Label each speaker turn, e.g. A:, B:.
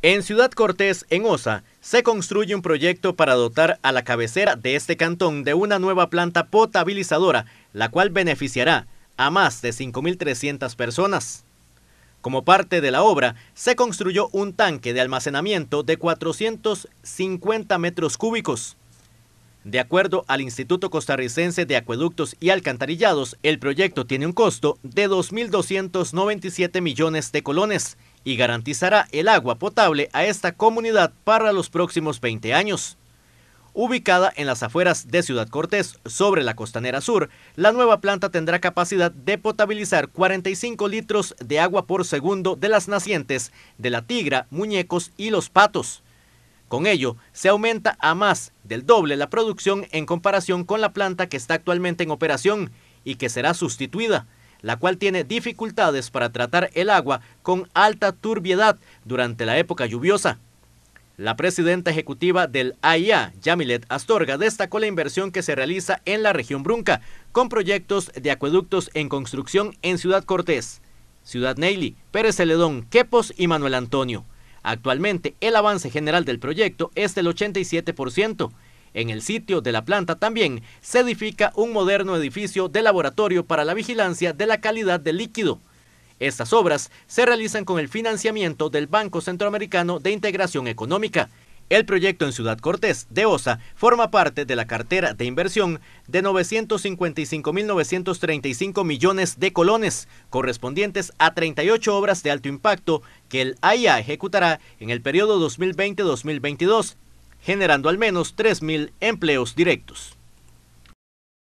A: En Ciudad Cortés, en Osa, se construye un proyecto para dotar a la cabecera de este cantón de una nueva planta potabilizadora, la cual beneficiará a más de 5.300 personas. Como parte de la obra, se construyó un tanque de almacenamiento de 450 metros cúbicos. De acuerdo al Instituto Costarricense de Acueductos y Alcantarillados, el proyecto tiene un costo de 2.297 millones de colones, y garantizará el agua potable a esta comunidad para los próximos 20 años. Ubicada en las afueras de Ciudad Cortés, sobre la costanera sur, la nueva planta tendrá capacidad de potabilizar 45 litros de agua por segundo de las nacientes de la tigra, muñecos y los patos. Con ello, se aumenta a más del doble la producción en comparación con la planta que está actualmente en operación y que será sustituida la cual tiene dificultades para tratar el agua con alta turbiedad durante la época lluviosa. La presidenta ejecutiva del AIA, Yamilet Astorga, destacó la inversión que se realiza en la región Brunca con proyectos de acueductos en construcción en Ciudad Cortés, Ciudad Neily, Pérez Celedón, Quepos y Manuel Antonio. Actualmente el avance general del proyecto es del 87%. En el sitio de la planta también se edifica un moderno edificio de laboratorio para la vigilancia de la calidad del líquido. Estas obras se realizan con el financiamiento del Banco Centroamericano de Integración Económica. El proyecto en Ciudad Cortés de OSA forma parte de la cartera de inversión de 955.935 millones de colones, correspondientes a 38 obras de alto impacto que el AIA ejecutará en el periodo 2020-2022 generando al menos 3.000 empleos directos.